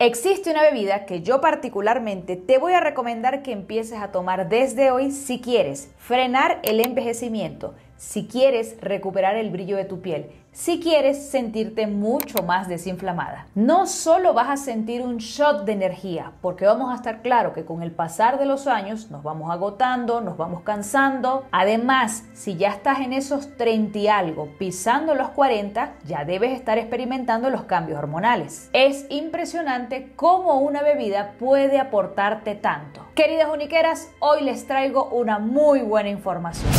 Existe una bebida que yo particularmente te voy a recomendar que empieces a tomar desde hoy si quieres frenar el envejecimiento, si quieres recuperar el brillo de tu piel, si quieres sentirte mucho más desinflamada. No solo vas a sentir un shot de energía, porque vamos a estar claro que con el pasar de los años nos vamos agotando, nos vamos cansando. Además, si ya estás en esos 30 y algo, pisando los 40, ya debes estar experimentando los cambios hormonales. Es impresionante cómo una bebida puede aportarte tanto. Queridas uniqueras, hoy les traigo una muy buena información.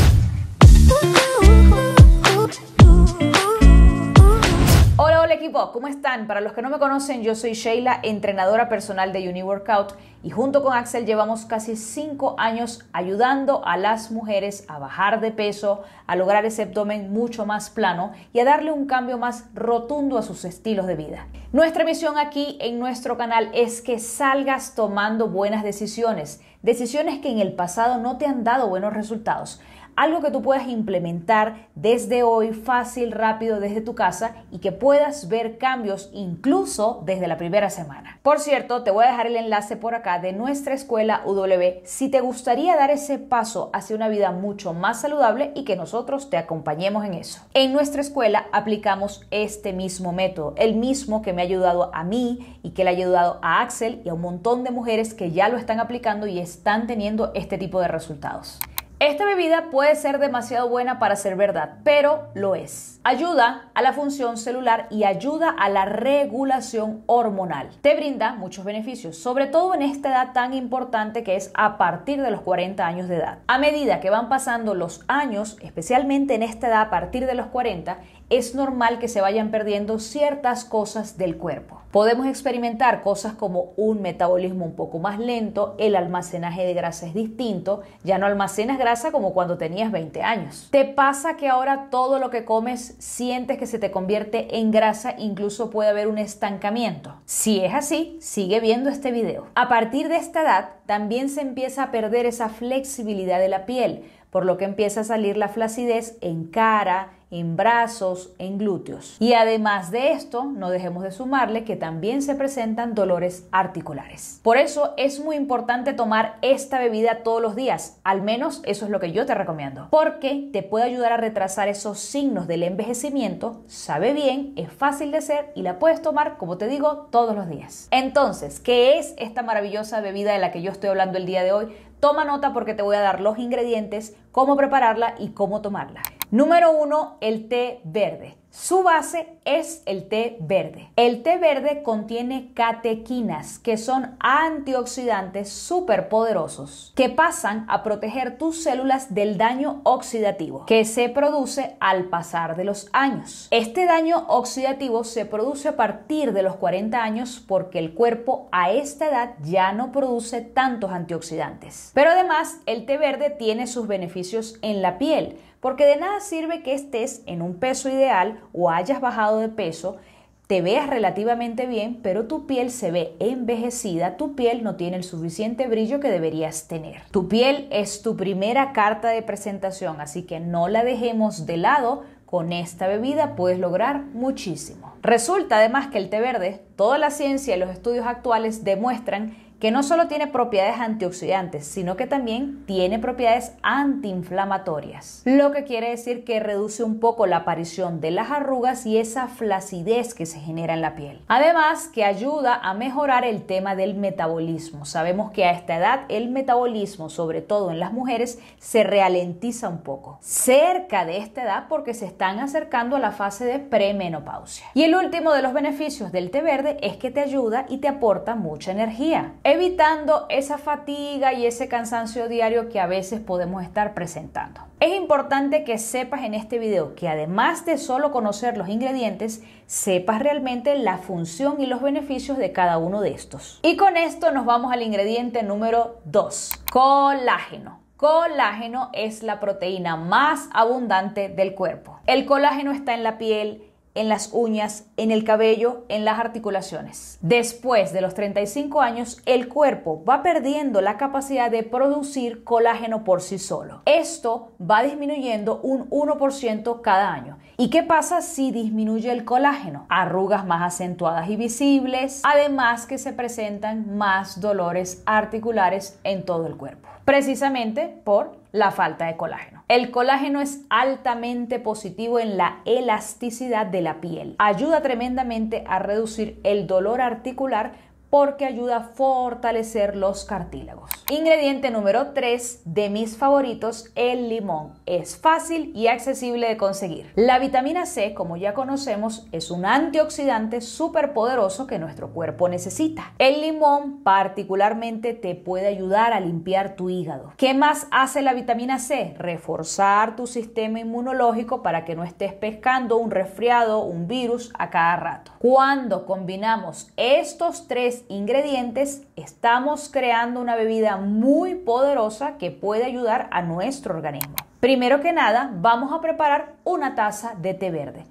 Hola equipo, ¿cómo están? Para los que no me conocen, yo soy Sheila, entrenadora personal de UniWorkout y junto con Axel llevamos casi 5 años ayudando a las mujeres a bajar de peso, a lograr ese abdomen mucho más plano y a darle un cambio más rotundo a sus estilos de vida. Nuestra misión aquí en nuestro canal es que salgas tomando buenas decisiones, decisiones que en el pasado no te han dado buenos resultados algo que tú puedas implementar desde hoy fácil, rápido, desde tu casa y que puedas ver cambios incluso desde la primera semana. Por cierto, te voy a dejar el enlace por acá de nuestra escuela UW si te gustaría dar ese paso hacia una vida mucho más saludable y que nosotros te acompañemos en eso. En nuestra escuela aplicamos este mismo método, el mismo que me ha ayudado a mí y que le ha ayudado a Axel y a un montón de mujeres que ya lo están aplicando y están teniendo este tipo de resultados. Esta bebida puede ser demasiado buena para ser verdad, pero lo es. Ayuda a la función celular y ayuda a la regulación hormonal. Te brinda muchos beneficios, sobre todo en esta edad tan importante que es a partir de los 40 años de edad. A medida que van pasando los años, especialmente en esta edad a partir de los 40, es normal que se vayan perdiendo ciertas cosas del cuerpo. Podemos experimentar cosas como un metabolismo un poco más lento, el almacenaje de grasa es distinto, ya no almacenas grasa como cuando tenías 20 años. ¿Te pasa que ahora todo lo que comes sientes que se te convierte en grasa, incluso puede haber un estancamiento? Si es así, sigue viendo este video. A partir de esta edad, también se empieza a perder esa flexibilidad de la piel, por lo que empieza a salir la flacidez en cara, en brazos, en glúteos. Y además de esto, no dejemos de sumarle que también se presentan dolores articulares. Por eso es muy importante tomar esta bebida todos los días, al menos eso es lo que yo te recomiendo, porque te puede ayudar a retrasar esos signos del envejecimiento, sabe bien, es fácil de hacer y la puedes tomar, como te digo, todos los días. Entonces, ¿qué es esta maravillosa bebida de la que yo estoy hablando el día de hoy? Toma nota porque te voy a dar los ingredientes, cómo prepararla y cómo tomarla. Número 1 el té verde. Su base es el té verde. El té verde contiene catequinas, que son antioxidantes súper poderosos, que pasan a proteger tus células del daño oxidativo, que se produce al pasar de los años. Este daño oxidativo se produce a partir de los 40 años porque el cuerpo a esta edad ya no produce tantos antioxidantes. Pero además, el té verde tiene sus beneficios en la piel porque de nada sirve que estés en un peso ideal o hayas bajado de peso, te veas relativamente bien, pero tu piel se ve envejecida, tu piel no tiene el suficiente brillo que deberías tener. Tu piel es tu primera carta de presentación, así que no la dejemos de lado. Con esta bebida puedes lograr muchísimo. Resulta además que el té verde, toda la ciencia y los estudios actuales demuestran que no solo tiene propiedades antioxidantes, sino que también tiene propiedades antiinflamatorias, lo que quiere decir que reduce un poco la aparición de las arrugas y esa flacidez que se genera en la piel. Además, que ayuda a mejorar el tema del metabolismo. Sabemos que a esta edad el metabolismo, sobre todo en las mujeres, se ralentiza un poco, cerca de esta edad porque se están acercando a la fase de premenopausia. Y el último de los beneficios del té verde es que te ayuda y te aporta mucha energía evitando esa fatiga y ese cansancio diario que a veces podemos estar presentando. Es importante que sepas en este video que además de solo conocer los ingredientes, sepas realmente la función y los beneficios de cada uno de estos. Y con esto nos vamos al ingrediente número 2, colágeno. Colágeno es la proteína más abundante del cuerpo. El colágeno está en la piel, en las uñas, en el cabello, en las articulaciones. Después de los 35 años, el cuerpo va perdiendo la capacidad de producir colágeno por sí solo. Esto va disminuyendo un 1% cada año. ¿Y qué pasa si disminuye el colágeno? Arrugas más acentuadas y visibles, además que se presentan más dolores articulares en todo el cuerpo, precisamente por la falta de colágeno. El colágeno es altamente positivo en la elasticidad de la piel. Ayuda tremendamente a reducir el dolor articular porque ayuda a fortalecer los cartílagos. Ingrediente número 3 de mis favoritos, el limón. Es fácil y accesible de conseguir. La vitamina C, como ya conocemos, es un antioxidante súper poderoso que nuestro cuerpo necesita. El limón particularmente te puede ayudar a limpiar tu hígado. ¿Qué más hace la vitamina C? Reforzar tu sistema inmunológico para que no estés pescando un resfriado, un virus a cada rato. Cuando combinamos estos tres ingredientes, estamos creando una bebida muy poderosa que puede ayudar a nuestro organismo. Primero que nada, vamos a preparar una taza de té verde.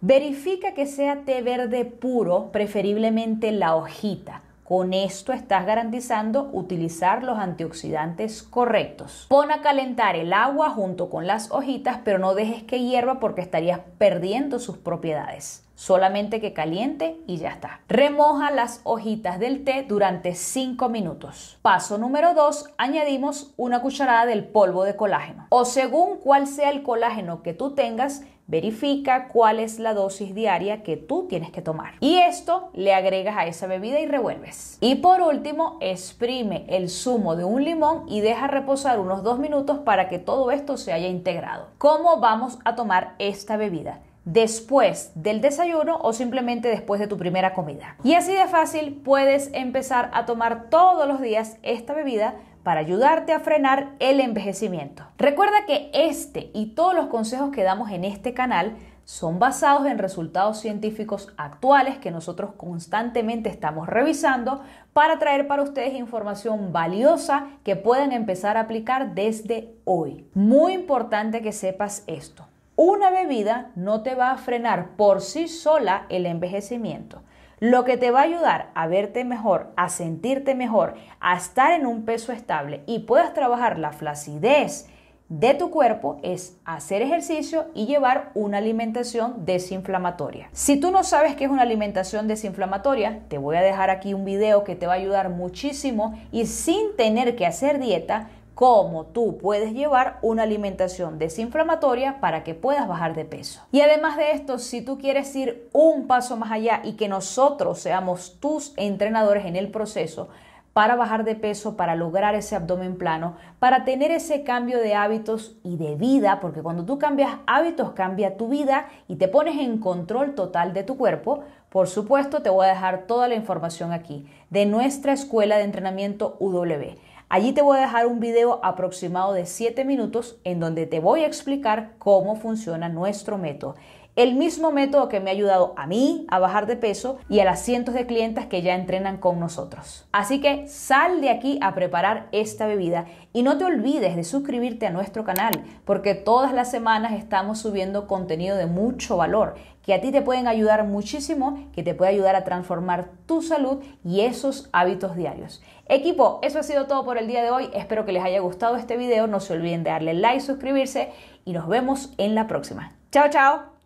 Verifica que sea té verde puro, preferiblemente la hojita. Con esto estás garantizando utilizar los antioxidantes correctos. Pon a calentar el agua junto con las hojitas, pero no dejes que hierva porque estarías perdiendo sus propiedades solamente que caliente y ya está. Remoja las hojitas del té durante 5 minutos. Paso número 2, añadimos una cucharada del polvo de colágeno. O según cuál sea el colágeno que tú tengas, verifica cuál es la dosis diaria que tú tienes que tomar. Y esto le agregas a esa bebida y revuelves. Y por último, exprime el zumo de un limón y deja reposar unos 2 minutos para que todo esto se haya integrado. ¿Cómo vamos a tomar esta bebida? después del desayuno o simplemente después de tu primera comida. Y así de fácil puedes empezar a tomar todos los días esta bebida para ayudarte a frenar el envejecimiento. Recuerda que este y todos los consejos que damos en este canal son basados en resultados científicos actuales que nosotros constantemente estamos revisando para traer para ustedes información valiosa que puedan empezar a aplicar desde hoy. Muy importante que sepas esto. Una bebida no te va a frenar por sí sola el envejecimiento. Lo que te va a ayudar a verte mejor, a sentirte mejor, a estar en un peso estable y puedas trabajar la flacidez de tu cuerpo es hacer ejercicio y llevar una alimentación desinflamatoria. Si tú no sabes qué es una alimentación desinflamatoria, te voy a dejar aquí un video que te va a ayudar muchísimo y sin tener que hacer dieta, cómo tú puedes llevar una alimentación desinflamatoria para que puedas bajar de peso. Y además de esto, si tú quieres ir un paso más allá y que nosotros seamos tus entrenadores en el proceso, para bajar de peso, para lograr ese abdomen plano, para tener ese cambio de hábitos y de vida, porque cuando tú cambias hábitos cambia tu vida y te pones en control total de tu cuerpo, por supuesto te voy a dejar toda la información aquí de nuestra escuela de entrenamiento UW. Allí te voy a dejar un video aproximado de 7 minutos en donde te voy a explicar cómo funciona nuestro método. El mismo método que me ha ayudado a mí a bajar de peso y a las cientos de clientas que ya entrenan con nosotros. Así que sal de aquí a preparar esta bebida y no te olvides de suscribirte a nuestro canal porque todas las semanas estamos subiendo contenido de mucho valor que a ti te pueden ayudar muchísimo, que te puede ayudar a transformar tu salud y esos hábitos diarios. Equipo, eso ha sido todo por el día de hoy. Espero que les haya gustado este video. No se olviden de darle like, suscribirse y nos vemos en la próxima. Chao, chao.